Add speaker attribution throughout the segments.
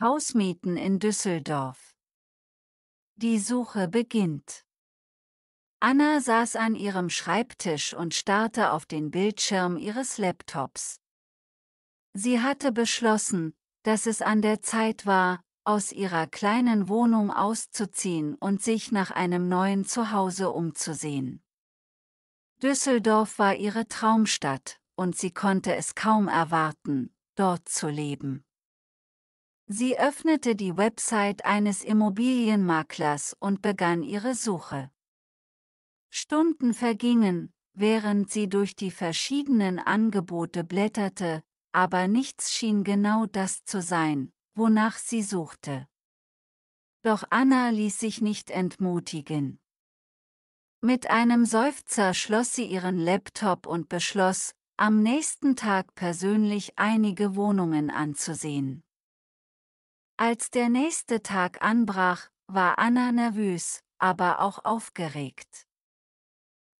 Speaker 1: Hausmieten in Düsseldorf. Die Suche beginnt. Anna saß an ihrem Schreibtisch und starrte auf den Bildschirm ihres Laptops. Sie hatte beschlossen, dass es an der Zeit war, aus ihrer kleinen Wohnung auszuziehen und sich nach einem neuen Zuhause umzusehen. Düsseldorf war ihre Traumstadt, und sie konnte es kaum erwarten, dort zu leben. Sie öffnete die Website eines Immobilienmaklers und begann ihre Suche. Stunden vergingen, während sie durch die verschiedenen Angebote blätterte, aber nichts schien genau das zu sein, wonach sie suchte. Doch Anna ließ sich nicht entmutigen. Mit einem Seufzer schloss sie ihren Laptop und beschloss, am nächsten Tag persönlich einige Wohnungen anzusehen. Als der nächste Tag anbrach, war Anna nervös, aber auch aufgeregt.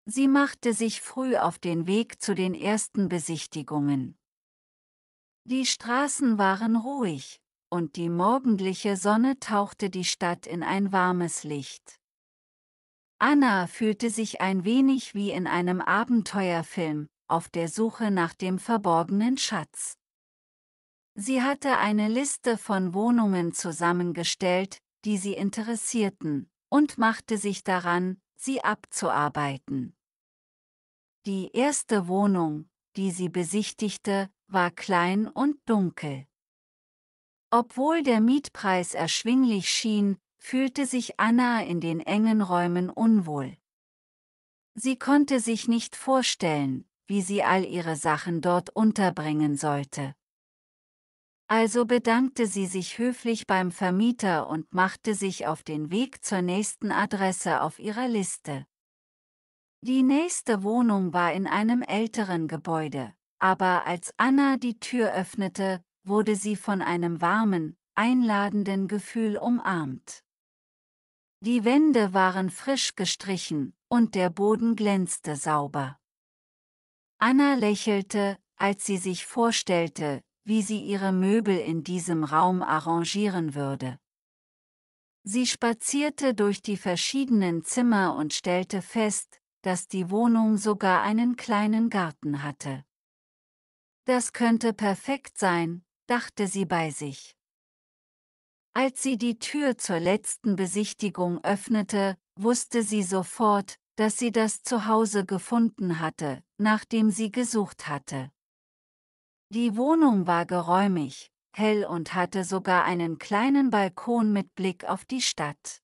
Speaker 1: Sie machte sich früh auf den Weg zu den ersten Besichtigungen. Die Straßen waren ruhig, und die morgendliche Sonne tauchte die Stadt in ein warmes Licht. Anna fühlte sich ein wenig wie in einem Abenteuerfilm, auf der Suche nach dem verborgenen Schatz. Sie hatte eine Liste von Wohnungen zusammengestellt, die sie interessierten, und machte sich daran, sie abzuarbeiten. Die erste Wohnung, die sie besichtigte, war klein und dunkel. Obwohl der Mietpreis erschwinglich schien, fühlte sich Anna in den engen Räumen unwohl. Sie konnte sich nicht vorstellen, wie sie all ihre Sachen dort unterbringen sollte. Also bedankte sie sich höflich beim Vermieter und machte sich auf den Weg zur nächsten Adresse auf ihrer Liste. Die nächste Wohnung war in einem älteren Gebäude, aber als Anna die Tür öffnete, wurde sie von einem warmen, einladenden Gefühl umarmt. Die Wände waren frisch gestrichen, und der Boden glänzte sauber. Anna lächelte, als sie sich vorstellte, wie sie ihre Möbel in diesem Raum arrangieren würde. Sie spazierte durch die verschiedenen Zimmer und stellte fest, dass die Wohnung sogar einen kleinen Garten hatte. Das könnte perfekt sein, dachte sie bei sich. Als sie die Tür zur letzten Besichtigung öffnete, wusste sie sofort, dass sie das Zuhause gefunden hatte, nach dem sie gesucht hatte. Die Wohnung war geräumig, hell und hatte sogar einen kleinen Balkon mit Blick auf die Stadt.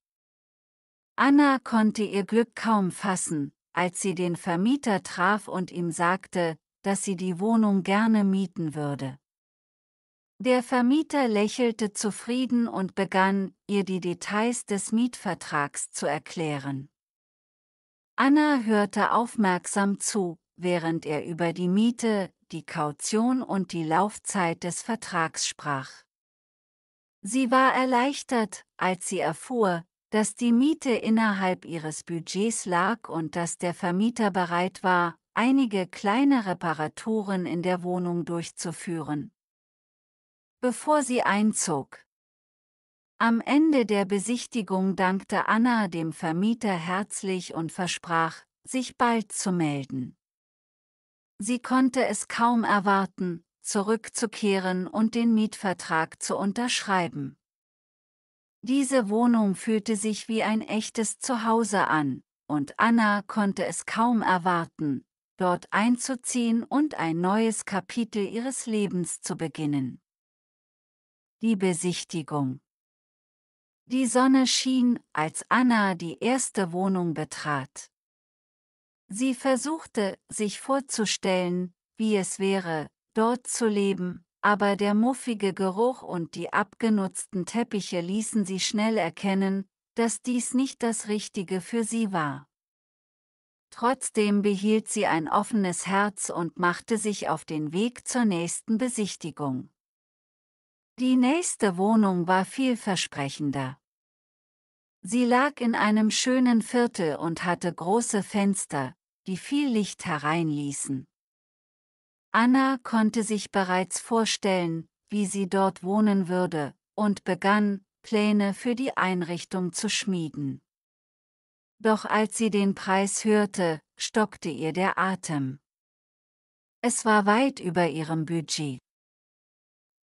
Speaker 1: Anna konnte ihr Glück kaum fassen, als sie den Vermieter traf und ihm sagte, dass sie die Wohnung gerne mieten würde. Der Vermieter lächelte zufrieden und begann, ihr die Details des Mietvertrags zu erklären. Anna hörte aufmerksam zu, während er über die Miete, die Kaution und die Laufzeit des Vertrags sprach. Sie war erleichtert, als sie erfuhr, dass die Miete innerhalb ihres Budgets lag und dass der Vermieter bereit war, einige kleine Reparaturen in der Wohnung durchzuführen. Bevor sie einzog. Am Ende der Besichtigung dankte Anna dem Vermieter herzlich und versprach, sich bald zu melden. Sie konnte es kaum erwarten, zurückzukehren und den Mietvertrag zu unterschreiben. Diese Wohnung fühlte sich wie ein echtes Zuhause an, und Anna konnte es kaum erwarten, dort einzuziehen und ein neues Kapitel ihres Lebens zu beginnen. Die Besichtigung Die Sonne schien, als Anna die erste Wohnung betrat. Sie versuchte, sich vorzustellen, wie es wäre, dort zu leben, aber der muffige Geruch und die abgenutzten Teppiche ließen sie schnell erkennen, dass dies nicht das Richtige für sie war. Trotzdem behielt sie ein offenes Herz und machte sich auf den Weg zur nächsten Besichtigung. Die nächste Wohnung war vielversprechender. Sie lag in einem schönen Viertel und hatte große Fenster, die viel Licht hereinließen. Anna konnte sich bereits vorstellen, wie sie dort wohnen würde, und begann, Pläne für die Einrichtung zu schmieden. Doch als sie den Preis hörte, stockte ihr der Atem. Es war weit über ihrem Budget.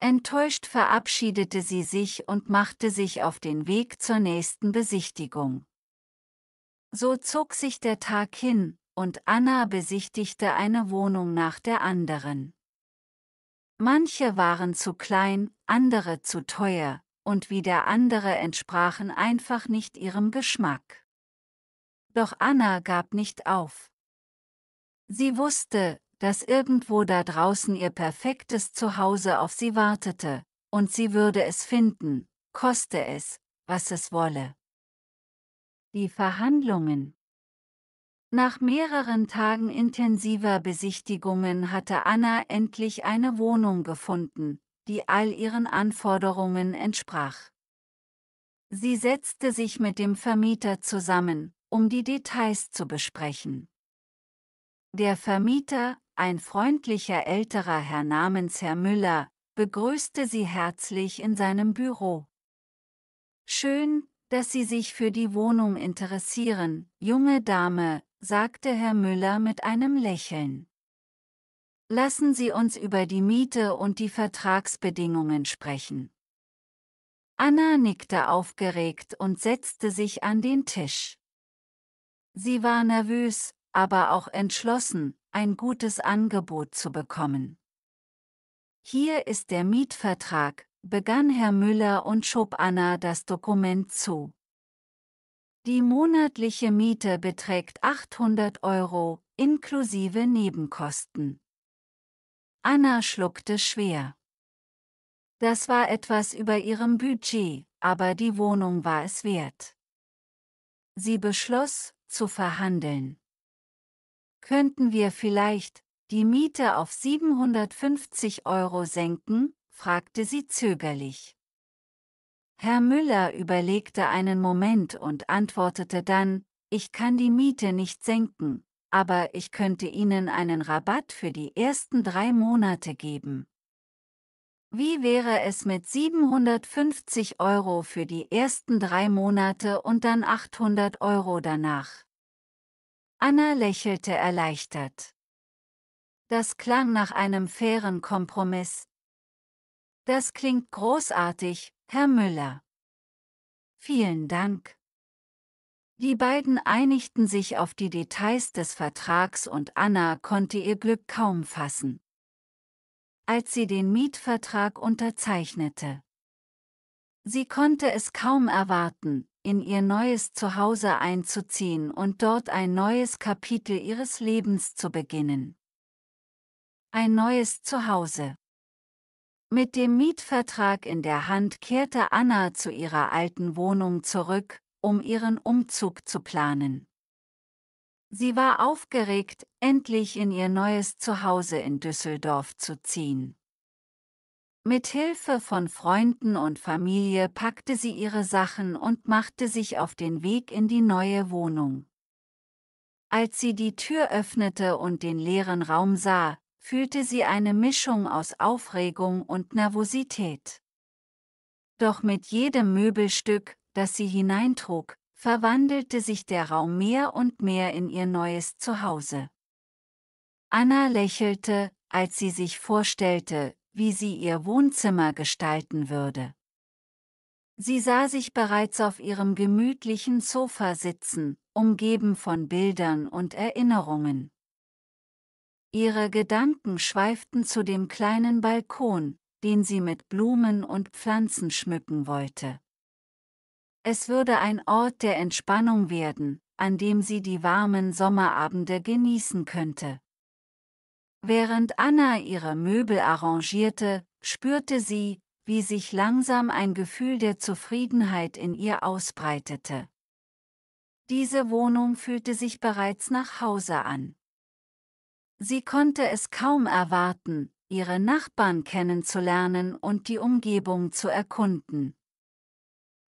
Speaker 1: Enttäuscht verabschiedete sie sich und machte sich auf den Weg zur nächsten Besichtigung. So zog sich der Tag hin, und Anna besichtigte eine Wohnung nach der anderen. Manche waren zu klein, andere zu teuer, und wieder andere entsprachen einfach nicht ihrem Geschmack. Doch Anna gab nicht auf. Sie wusste, dass irgendwo da draußen ihr perfektes Zuhause auf sie wartete, und sie würde es finden, koste es, was es wolle. Die Verhandlungen Nach mehreren Tagen intensiver Besichtigungen hatte Anna endlich eine Wohnung gefunden, die all ihren Anforderungen entsprach. Sie setzte sich mit dem Vermieter zusammen, um die Details zu besprechen. Der Vermieter, ein freundlicher älterer Herr namens Herr Müller, begrüßte sie herzlich in seinem Büro. Schön, dass Sie sich für die Wohnung interessieren, junge Dame, sagte Herr Müller mit einem Lächeln. Lassen Sie uns über die Miete und die Vertragsbedingungen sprechen. Anna nickte aufgeregt und setzte sich an den Tisch. Sie war nervös, aber auch entschlossen, ein gutes Angebot zu bekommen. Hier ist der Mietvertrag, begann Herr Müller und schob Anna das Dokument zu. Die monatliche Miete beträgt 800 Euro, inklusive Nebenkosten. Anna schluckte schwer. Das war etwas über ihrem Budget, aber die Wohnung war es wert. Sie beschloss, zu verhandeln. Könnten wir vielleicht die Miete auf 750 Euro senken? fragte sie zögerlich. Herr Müller überlegte einen Moment und antwortete dann, ich kann die Miete nicht senken, aber ich könnte Ihnen einen Rabatt für die ersten drei Monate geben. Wie wäre es mit 750 Euro für die ersten drei Monate und dann 800 Euro danach? Anna lächelte erleichtert. Das klang nach einem fairen Kompromiss. Das klingt großartig, Herr Müller. Vielen Dank. Die beiden einigten sich auf die Details des Vertrags und Anna konnte ihr Glück kaum fassen. Als sie den Mietvertrag unterzeichnete. Sie konnte es kaum erwarten, in ihr neues Zuhause einzuziehen und dort ein neues Kapitel ihres Lebens zu beginnen. Ein neues Zuhause. Mit dem Mietvertrag in der Hand kehrte Anna zu ihrer alten Wohnung zurück, um ihren Umzug zu planen. Sie war aufgeregt, endlich in ihr neues Zuhause in Düsseldorf zu ziehen. Mit Hilfe von Freunden und Familie packte sie ihre Sachen und machte sich auf den Weg in die neue Wohnung. Als sie die Tür öffnete und den leeren Raum sah, fühlte sie eine Mischung aus Aufregung und Nervosität. Doch mit jedem Möbelstück, das sie hineintrug, verwandelte sich der Raum mehr und mehr in ihr neues Zuhause. Anna lächelte, als sie sich vorstellte, wie sie ihr Wohnzimmer gestalten würde. Sie sah sich bereits auf ihrem gemütlichen Sofa sitzen, umgeben von Bildern und Erinnerungen. Ihre Gedanken schweiften zu dem kleinen Balkon, den sie mit Blumen und Pflanzen schmücken wollte. Es würde ein Ort der Entspannung werden, an dem sie die warmen Sommerabende genießen könnte. Während Anna ihre Möbel arrangierte, spürte sie, wie sich langsam ein Gefühl der Zufriedenheit in ihr ausbreitete. Diese Wohnung fühlte sich bereits nach Hause an. Sie konnte es kaum erwarten, ihre Nachbarn kennenzulernen und die Umgebung zu erkunden.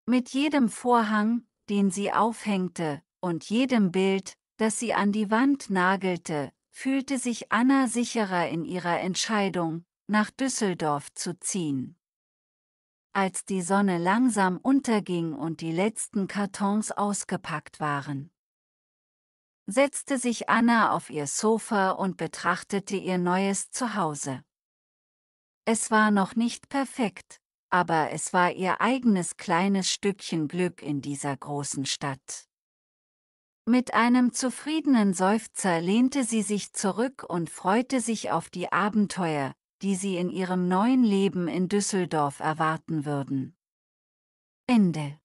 Speaker 1: Mit jedem Vorhang, den sie aufhängte, und jedem Bild, das sie an die Wand nagelte, fühlte sich Anna sicherer in ihrer Entscheidung, nach Düsseldorf zu ziehen. Als die Sonne langsam unterging und die letzten Kartons ausgepackt waren, setzte sich Anna auf ihr Sofa und betrachtete ihr neues Zuhause. Es war noch nicht perfekt, aber es war ihr eigenes kleines Stückchen Glück in dieser großen Stadt. Mit einem zufriedenen Seufzer lehnte sie sich zurück und freute sich auf die Abenteuer, die sie in ihrem neuen Leben in Düsseldorf erwarten würden. Ende